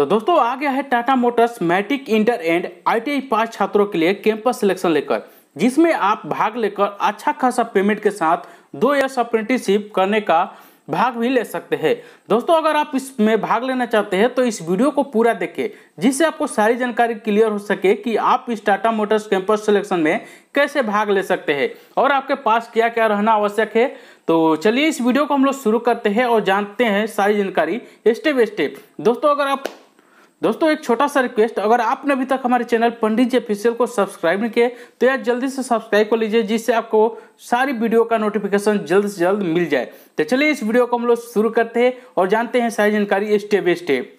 तो दोस्तों आ गया है Tata Motors matric inter and ITI pass छात्रों के लिए कैंपस सिलेक्शन लेकर जिसमें आप भाग लेकर अच्छा खासा पेमेंट के साथ दो ईयर्स अप्रेंटिसशिप करने का भाग भी ले सकते हैं दोस्तों अगर आप इसमें भाग लेना चाहते हैं तो इस वीडियो को पूरा देखें जिससे आपको सारी जानकारी क्लियर हो सके कि आप इस टाटा मोटर्स कैंपस सिलेक्शन में कैसे भाग ले सकते हैं और आपके पास क्या क्या रहना आवश्यक है तो चलिए इस वीडियो को हम लोग शुरू करते हैं और जानते हैं सारी जानकारी स्टेप बाई स्टेप दोस्तों अगर आप दोस्तों एक छोटा सा रिक्वेस्ट अगर आपने अभी तक हमारे चैनल पंडित जी ऑफिशियल को सब्सक्राइब नहीं किया तो यार जल्दी से सब्सक्राइब कर लीजिए जिससे आपको सारी वीडियो का नोटिफिकेशन जल्द से जल्द मिल जाए तो चलिए इस वीडियो को हम लोग शुरू करते हैं और जानते हैं सारी जानकारी स्टेप बाई स्टेप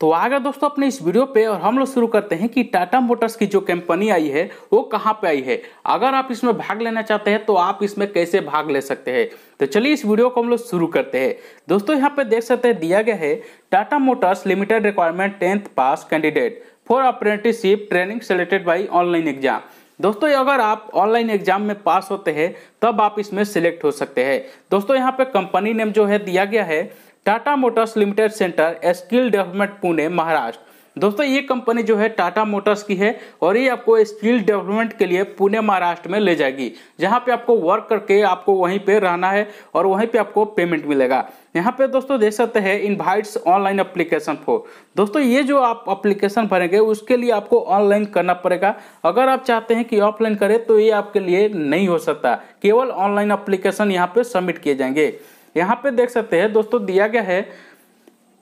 तो आगे दोस्तों अपने इस वीडियो पे और हम लोग शुरू करते हैं कि टाटा मोटर्स की जो कंपनी आई है वो कहाँ पे आई है अगर आप इसमें भाग लेना चाहते हैं तो आप इसमें कैसे भाग ले सकते हैं तो चलिए इस वीडियो को हम लोग शुरू करते हैं दोस्तों यहाँ पे देख सकते हैं दिया गया है Tata Motors limited requirement tenth pass candidate for apprenticeship training selected by online exam दोस्तों अगर आप ऑनलाइन एग्जाम में पास होते हैं तब आप इसमें सिलेक्ट हो सकते हैं दोस्तों यहाँ पे कंपनी नेम जो है दिया गया है Tata Motors limited centre skill development Pune Maharashtra दोस्तों ये कंपनी जो है टाटा मोटर्स की है और ये आपको स्किल डेवलपमेंट के लिए पुणे महाराष्ट्र में ले जाएगी जहाँ पे आपको वर्क करके आपको वहीं पे रहना है और वहीं पे आपको पेमेंट मिलेगा यहाँ पे दोस्तों देख सकते हैं इनवाइट्स ऑनलाइन अप्लीकेशन फॉर दोस्तों ये जो आप अप्लीकेशन भरेंगे उसके लिए आपको ऑनलाइन करना पड़ेगा अगर आप चाहते हैं कि ऑफलाइन करें तो ये आपके लिए नहीं हो सकता केवल ऑनलाइन अप्लीकेशन यहाँ पे सबमिट किए जाएंगे यहाँ पे देख सकते हैं दोस्तों दिया गया है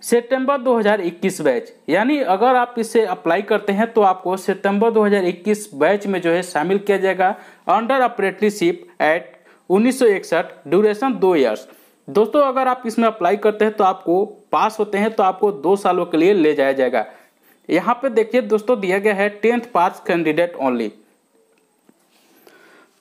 सितंबर 2021 बैच यानी अगर आप इसे अप्लाई करते हैं तो आपको सितंबर 2021 बैच में जो है शामिल किया जाएगा अंडर ऑपरेटरीशिप एट उन्नीस ड्यूरेशन दो ईयर्स दोस्तों अगर आप इसमें अप्लाई करते हैं तो आपको पास होते हैं तो आपको दो सालों के लिए ले जाया जाएगा यहाँ पे देखिए दोस्तों दिया गया है टेंथ पास कैंडिडेट ओनली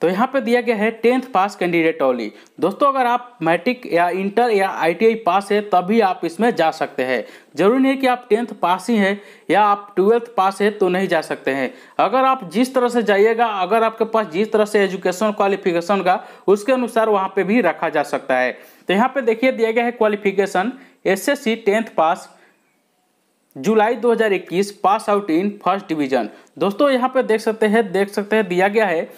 तो यहाँ पे दिया गया है टेंथ पास कैंडिडेट ओली दोस्तों अगर आप मैट्रिक या इंटर या आईटीआई पास है तभी आप इसमें जा सकते हैं जरूरी नहीं कि आप टेंथ पास ही हैं या आप ट्वेल्थ पास है तो नहीं जा सकते हैं अगर आप जिस तरह से जाइएगा अगर आपके पास जिस तरह से एजुकेशन क्वालिफिकेशन का उसके अनुसार वहाँ पर भी रखा जा सकता है तो यहाँ पर देखिए दिया गया है qualification S S pass July 2021 pass out in first division दोस्तों यहां पे देख सकते हैं देख सकते हैं दिया गया है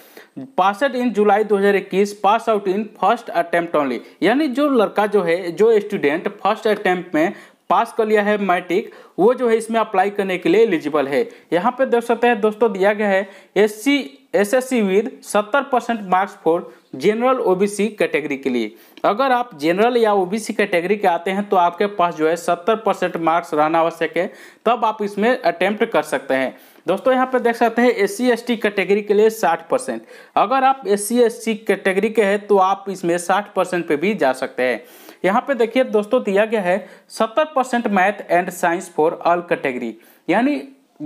pass in July 2021 pass out in first attempt only यानी जो लड़का जो है जो स्टूडेंट फर्स्ट अटेम्प्ट में पास कर लिया है मैट्रिक वो जो है इसमें अप्लाई करने के लिए एलिजिबल है यहाँ पे देख सकते हैं दोस्तों दिया गया है S C S S C with सत्तर percent marks for general OBC category के लिए अगर आप जनरल या ओबीसी कैटेगरी के आते हैं तो आपके पास जो है सत्तर परसेंट मार्क्स रहना आवश्यक है तब आप इसमें अटेम्प्ट कर सकते हैं दोस्तों यहाँ पे देख सकते हैं एस सी कैटेगरी के लिए 60 परसेंट अगर आप एस सी कैटेगरी के हैं तो आप इसमें 60 परसेंट पे भी जा सकते हैं यहाँ पे देखिए दोस्तों दिया गया है 70 percent math and science for all category यानी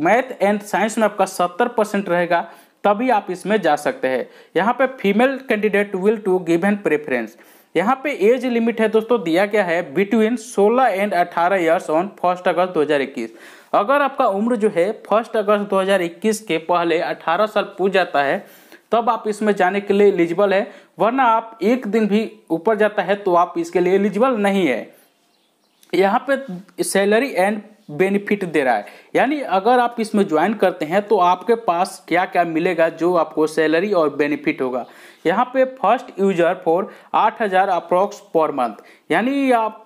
मैथ एंड साइंस में आपका 70 परसेंट रहेगा तभी आप इसमें जा सकते हैं यहाँ पे female candidate will to give an preference यहाँ पे एज लिमिट है दोस्तों दिया क्या है between 16 and 18 years on first August 2021 अगर आपका उम्र जो है फर्स्ट अगस्त 2021 के पहले 18 साल पूछ जाता है तब आप इसमें जाने के लिए एलिजिबल है वरना आप एक दिन भी ऊपर जाता है तो आप इसके लिए एलिजिबल नहीं है यहाँ पे सैलरी एंड बेनिफिट दे रहा है यानी अगर आप इसमें ज्वाइन करते हैं तो आपके पास क्या क्या मिलेगा जो आपको सैलरी और बेनिफिट होगा यहाँ पे फर्स्ट यूजर फॉर आठ हज़ार अप्रोक्स पर मंथ यानी आप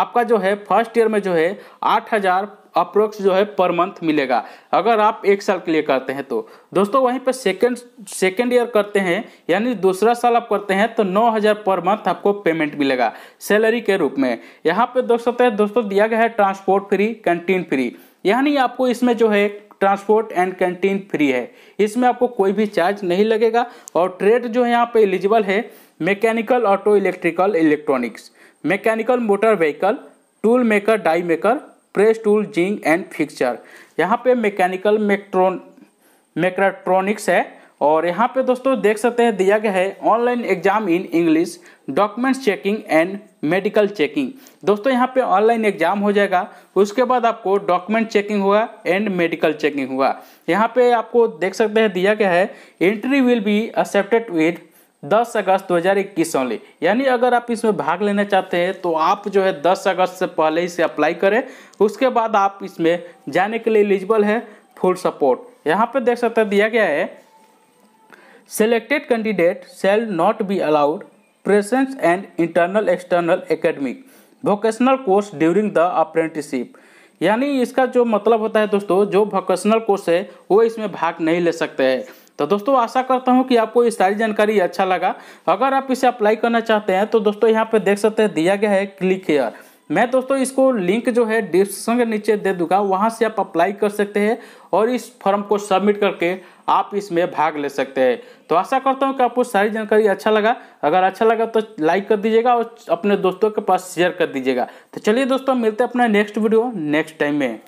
आपका जो है फर्स्ट ईयर में जो है आठ हज़ार अप्रोक्स जो है पर मंथ मिलेगा अगर आप एक साल के लिए करते हैं तो दोस्तों वहीं पर सेकंड सेकंड ईयर करते हैं यानी दूसरा साल आप करते हैं तो 9000 पर मंथ आपको पेमेंट मिलेगा सैलरी के रूप में यहाँ पे दोस्तों दोस्तों दिया गया है ट्रांसपोर्ट फ्री कैंटीन फ्री यानी आपको इसमें जो है ट्रांसपोर्ट एंड कैंटीन फ्री है इसमें आपको कोई भी चार्ज नहीं लगेगा और ट्रेड जो है यहाँ पे एलिजिबल है mechanical auto electrical electronics mechanical motor vehicle tool maker die maker press tool jig and fixture यहाँ पे मैकेनिकल मेक्ट्रॉन मेक्राट्रॉनिक्स है और यहाँ पे दोस्तों देख सकते हैं दिया गया है online exam in English documents checking and medical checking दोस्तों यहाँ पे ऑनलाइन एग्जाम हो जाएगा उसके बाद आपको डॉक्यूमेंट चेकिंग हुआ एंड मेडिकल चेकिंग हुआ यहाँ पे आपको देख सकते हैं दिया गया है entry will be accepted with 10 August 2021 only यानी अगर आप इसमें भाग लेना चाहते हैं तो आप जो है 10 अगस्त से पहले ही से अप्लाई करें उसके बाद आप इसमें जाने के लिए एलिजिबल है फुल सपोर्ट यहाँ पे देख सकते हैं दिया गया है selected candidate shall not be allowed presence and internal external academic vocational course during the apprenticeship यानी इसका जो मतलब होता है दोस्तों जो वोकेशनल कोर्स है वो इसमें भाग नहीं ले सकते हैं तो दोस्तों आशा करता हूँ कि आपको ये सारी जानकारी अच्छा लगा अगर आप इसे अप्लाई करना चाहते हैं तो दोस्तों यहाँ पे देख सकते हैं दिया गया है क्लिक हेयर मैं दोस्तों इसको लिंक जो है डिस्क्रिप्शन के नीचे दे दूंगा वहाँ से आप अप्लाई कर सकते हैं और इस फॉर्म को सबमिट करके आप इसमें भाग ले सकते हैं तो आशा करता हूँ कि आपको सारी जानकारी अच्छा लगा अगर अच्छा लगा तो लाइक कर दीजिएगा और अपने दोस्तों के पास शेयर कर दीजिएगा तो चलिए दोस्तों मिलते हैं अपने नेक्स्ट वीडियो नेक्स्ट टाइम में